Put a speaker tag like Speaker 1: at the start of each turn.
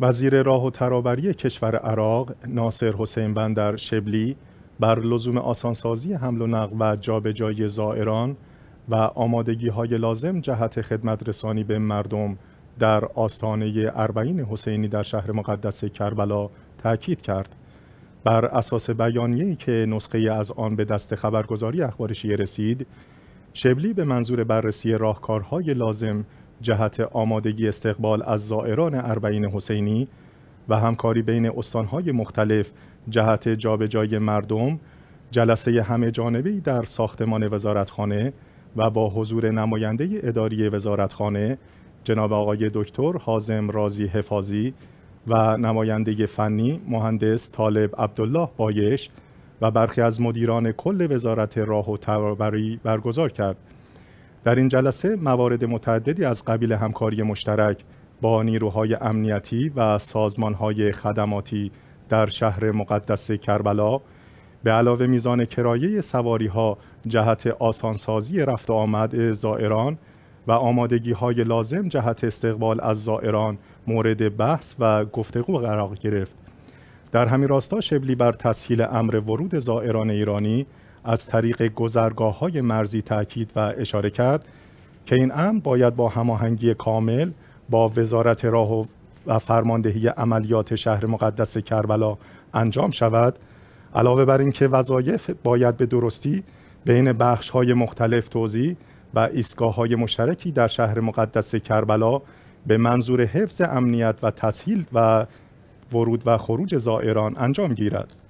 Speaker 1: وزیر راه و ترابری کشور عراق ناصر حسین بندر شبلی بر لزوم آسانسازی حمل و نقل و جابجایی زائران و آمادگی های لازم جهت خدمت رسانی به مردم در آستانه اربعین حسینی در شهر مقدس کربلا تاکید کرد بر اساس بیانیه‌ای که نسخه از آن به دست خبرگزاری اخبار رسید شبلی به منظور بررسی راهکارهای لازم جهت آمادگی استقبال از زائران اربعین حسینی و همکاری بین استانهای مختلف جهت جابجایی مردم جلسه همه جانبی در ساختمان وزارتخانه و با حضور نماینده اداری وزارتخانه جناب آقای دکتر حازم رازی حفاظی و نماینده فنی مهندس طالب عبدالله بایش و برخی از مدیران کل وزارت راه و ترابری برگزار کرد در این جلسه موارد متعددی از قبیل همکاری مشترک با نیروهای امنیتی و سازمانهای خدماتی در شهر مقدس کربلا به علاوه میزان کرایه سواری ها جهت آسانسازی رفت و آمد زائران و آمادگی های لازم جهت استقبال از زائران مورد بحث و گفتگو قرار گرفت. در همین راستا شبلی بر تسهیل امر ورود زائران ایرانی از طریق گذرگاه های مرزی تاکید و اشاره کرد که این امر باید با هماهنگی کامل با وزارت راه و فرماندهی عملیات شهر مقدس کربلا انجام شود علاوه بر اینکه وظایف باید به درستی بین بخش های مختلف توضیح و ایستگاه های مشترکی در شهر مقدس کربلا به منظور حفظ امنیت و تسهیل و ورود و خروج زائران انجام گیرد